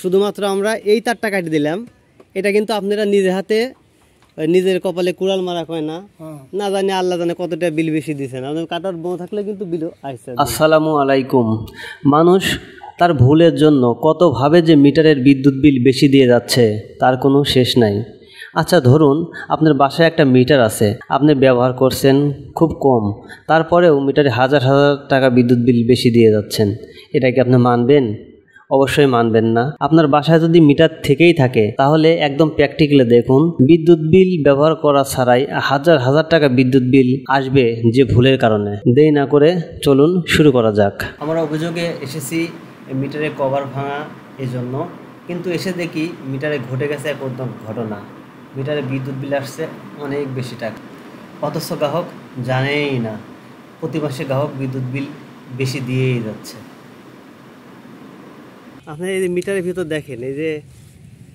শুধুমাত্র আমরা এই তারটা কাটি দিলাম এটা কিন্তু আপনারা নিজের হাতে নিজের কপালে কুড়াল মারা কয় না হ্যাঁ। না জানি আল্লাহ জানে কতটা বিল বেশি দিচ্ছেন আপনার কাটার বউ থাকলে কিন্তু বিল আসছে আসসালামু আলাইকুম মানুষ তার ভুলের জন্য কতভাবে যে মিটারের বিদ্যুৎ বিল বেশি দিয়ে যাচ্ছে তার কোনো শেষ নাই আচ্ছা ধরুন আপনার বাসায় একটা মিটার আছে আপনি ব্যবহার করছেন খুব কম তারপরেও মিটারে হাজার হাজার টাকা বিদ্যুৎ বিল বেশি দিয়ে যাচ্ছেন এটা কি আপনি মানবেন অবশ্যই মানবেন না আপনার বাসায় যদি মিটার থেকেই থাকে তাহলে একদম প্র্যাকটিক্যালি দেখুন বিদ্যুৎ বিল ব্যবহার করা ছাড়াই হাজার হাজার টাকা বিদ্যুৎ বিল আসবে যে ভুলের কারণে দেরি না করে চলুন শুরু করা যাক আমরা অভিযোগে এসেছি মিটারে কভার ভাঙা এজন্য কিন্তু এসে দেখি মিটারে ঘটে গেছে এক ঘটনা মিটারে বিদ্যুৎ বিল আসছে অনেক বেশি টাকা অথচ গ্রাহক জানেই না প্রতি মাসে গ্রাহক বিদ্যুৎ বিল বেশি দিয়েই যাচ্ছে আপনি এই যে মিটারের ভিতর দেখেন এই যে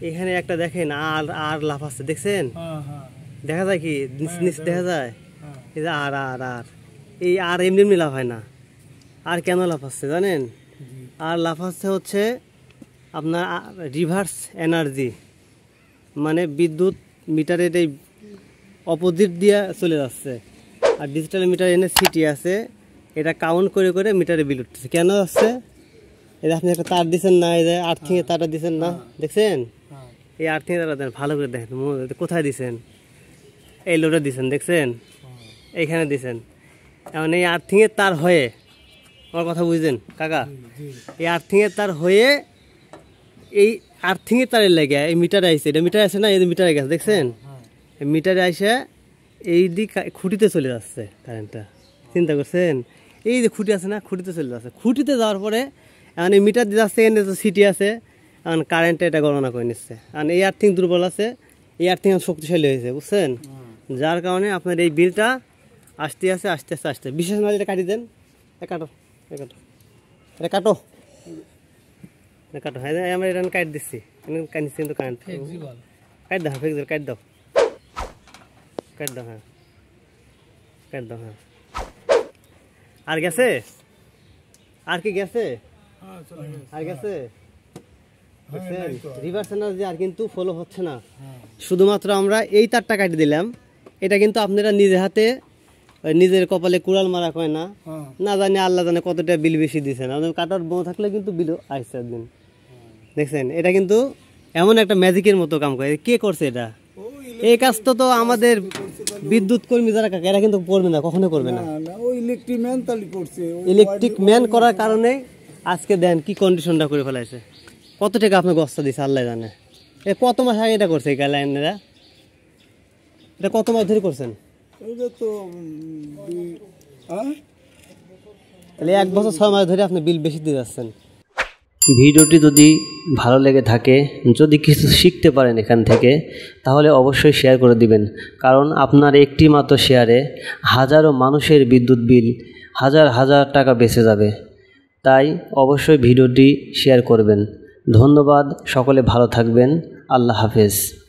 এখানে একটা দেখেন আর আর লাফ আছে দেখছেন হ্যাঁ, হ্যাঁ। দেখা যায় কি হ্যাঁ, নিচ দেখা যায় এই যে আর আর আর এই আর এমনি এমনি লাভ হয় না আর কেন লাভ আসছে জানেন আর লাভ আসছে হচ্ছে আপনার রিভার্স এনার্জি মানে বিদ্যুৎ মিটারের এই অপোজিট দিয়ে চলে যাচ্ছে আর ডিজিটাল মিটার এনে সিটি আছে এটা কাউন্ট করে করে মিটারে বিল উঠতেছে কেন আসছে এটা আপনি একটা তার দিচ্ছেন না এই যে হ্যাঁ। আর্থিংয়ে তারটা দিচ্ছেন না হ্যাঁ। দেখছেন হ্যাঁ। এই আর্থিংয়ে তারা দেন ভালো করে দেখেন কোথায় দিচ্ছেন এই লোডে দিচ্ছেন দেখছেন এইখানে দিচ্ছেন এখন এই আর্থিংয়ের তার হয়ে আমার কথা বুঝছেন কাকা এই আর্থিংয়ের তার হয়ে এই আর্থিংয়ের তারের লাগে এই মিটারে আইসে এটা মিটার আছে না এই মিটারে গেছে দেখছেন মিটারে আইসে এই দিক খুঁটিতে চলে যাচ্ছে কারেন্টটা চিন্তা করছেন এই যে খুঁটি আছে না খুঁটিতে চলে যাচ্ছে খুঁটিতে যাওয়ার পরে এখন এই মিটার দিয়ে যাচ্ছে এখানে তো সিটি আছে এখন কারেন্টে এটা গণনা করে নিচ্ছে এখন এই আর্থিং দুর্বল আছে এই আর্থিং শক্তিশালী হয়েছে বুঝছেন যার কারণে আপনার এই বিলটা আসতে আসতে আস্তে আস্তে আসতে বিশেষ না যেটা কাটিয়ে দেন কাটো কাটো এটা কাটো কাটো হ্যাঁ আমরা এটা কাট দিচ্ছি কাটিছি কিন্তু কারেন্ট কাট দাও ফেক দাও দাও কাট দাও হ্যাঁ কাট দাও হ্যাঁ আর গেছে আর কি গেছে আর গেছে হ্যাঁ, রিভার্স কিন্তু ফলো হচ্ছে না হ্যাঁ। শুধুমাত্র আমরা এই তারটা কাটি দিলাম এটা কিন্তু আপনারা নিজে হাতে নিজের কপালে কুড়াল মারা কয় না হ্যাঁ। না জানি আল্লাহ জানে কতটা বিল বেশি দিচ্ছেন আমাদের কাটার বউ থাকলে কিন্তু বিল আসছে একদিন দেখছেন এটা কিন্তু এমন একটা ম্যাজিকের মতো কাম করে কে করছে এটা এই কাজ তো তো আমাদের বিদ্যুৎ কর্মী যারা কাকা এরা কিন্তু করবে না কখনো করবে না ইলেকট্রিক ম্যান করার কারণে আজকে দেন কি কন্ডিশনটা করে ফেলাইছে কত টাকা আপনি গস্তা দিয়েছে আল্লাহ জানে এ কত মাস আগে এটা করছে এই লাইনেরা এটা কত মাস ধরে করছেন হ্যাঁ? তাহলে এক বছর ছয় মাস ধরে আপনি বিল বেশি দিয়ে যাচ্ছেন ভিডিওটি যদি ভালো লেগে থাকে যদি কিছু শিখতে পারেন এখান থেকে তাহলে অবশ্যই শেয়ার করে দিবেন কারণ আপনার একটি মাত্র শেয়ারে হাজারো মানুষের বিদ্যুৎ বিল হাজার হাজার টাকা বেঁচে যাবে তাই অবশ্যই ভিডিওটি শেয়ার করবেন ধন্যবাদ সকলে ভালো থাকবেন আল্লাহ হাফেজ